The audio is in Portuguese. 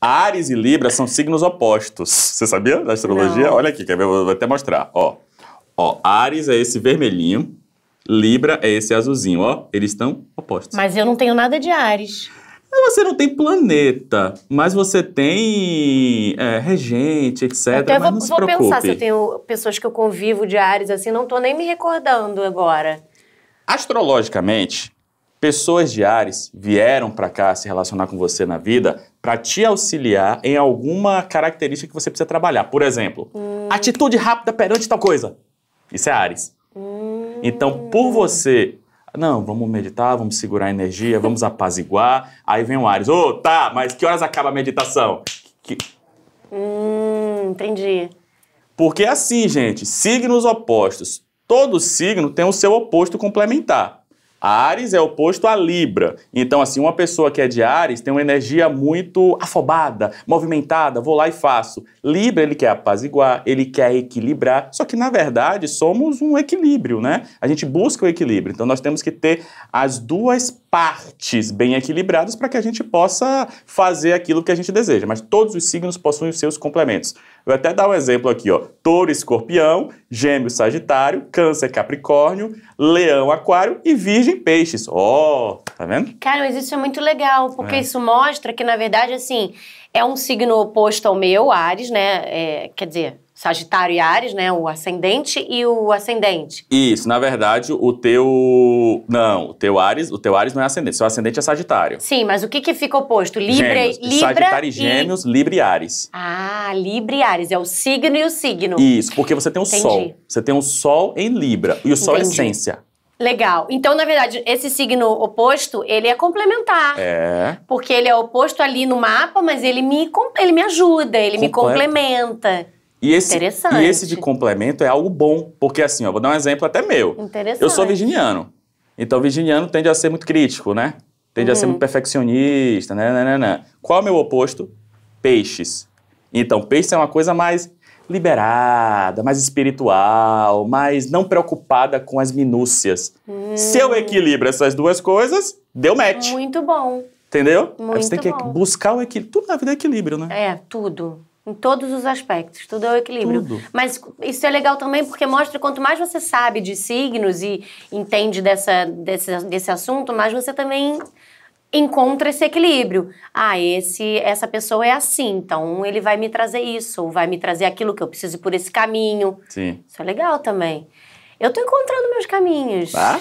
Ares e Libra são signos opostos. Você sabia da astrologia? Não. Olha aqui, quer ver? Vou até mostrar. Ó, ó, Ares é esse vermelhinho, Libra é esse azulzinho. Ó, eles estão opostos. Mas eu não tenho nada de Ares. Você não tem planeta, mas você tem é, regente, etc. Até mas vou, não se vou preocupe. pensar se eu tenho pessoas que eu convivo de Ares assim, não tô nem me recordando agora. Astrologicamente, Pessoas de Ares vieram para cá se relacionar com você na vida para te auxiliar em alguma característica que você precisa trabalhar. Por exemplo, hum. atitude rápida perante tal coisa. Isso é Ares. Hum. Então, por você. Não, vamos meditar, vamos segurar a energia, vamos apaziguar. Aí vem o Ares. Ô, oh, tá, mas que horas acaba a meditação? Que... Hum, entendi. Porque assim, gente, signos opostos. Todo signo tem o seu oposto complementar. Ares é oposto a Libra. Então, assim, uma pessoa que é de Ares tem uma energia muito afobada, movimentada, vou lá e faço. Libra, ele quer apaziguar, ele quer equilibrar. Só que, na verdade, somos um equilíbrio, né? A gente busca o equilíbrio. Então, nós temos que ter as duas partes bem equilibradas para que a gente possa fazer aquilo que a gente deseja. Mas todos os signos possuem os seus complementos. Vou até dar um exemplo aqui, ó. Touro, escorpião, gêmeo, sagitário, câncer, capricórnio, leão, aquário e virgem peixes. Ó, oh, tá vendo? Cara, mas isso é muito legal, porque é. isso mostra que, na verdade, assim, é um signo oposto ao meu, Ares, né? É, quer dizer, Sagitário e Ares, né? O ascendente e o ascendente. Isso, na verdade, o teu. Não, o teu Ares, o teu Ares não é ascendente, seu ascendente é Sagitário. Sim, mas o que, que fica oposto? Libra, Libra Sagitário e Gêmeos, Libra e Ares. Ah, Libra e Ares, é o signo e o signo. Isso, porque você tem o Entendi. Sol. Você tem o Sol em Libra e o Sol é Entendi. é essência. Legal. Então, na verdade, esse signo oposto, ele é complementar. É. Porque ele é oposto ali no mapa, mas ele me, ele me ajuda, ele Completa. me complementa. E esse, Interessante. E esse de complemento é algo bom. Porque assim, ó, vou dar um exemplo até meu. Interessante. Eu sou virginiano. Então, virginiano tende a ser muito crítico, né? Tende uhum. a ser uhum. muito perfeccionista, né, né, né, né? Qual é o meu oposto? Peixes. Então, peixe é uma coisa mais liberada, mais espiritual, mais não preocupada com as minúcias. Hum. Se eu equilibro essas duas coisas, deu match. Muito bom. Entendeu? Muito Aí você tem que bom. buscar o equilíbrio. Tudo na vida é equilíbrio, né? É, tudo. Em todos os aspectos, tudo é o equilíbrio. Tudo. Mas isso é legal também porque mostra quanto mais você sabe de signos e entende dessa, desse, desse assunto, mais você também encontra esse equilíbrio. Ah, esse essa pessoa é assim, então ele vai me trazer isso, ou vai me trazer aquilo que eu preciso por esse caminho. Sim. Isso é legal também. Eu tô encontrando meus caminhos. Ah,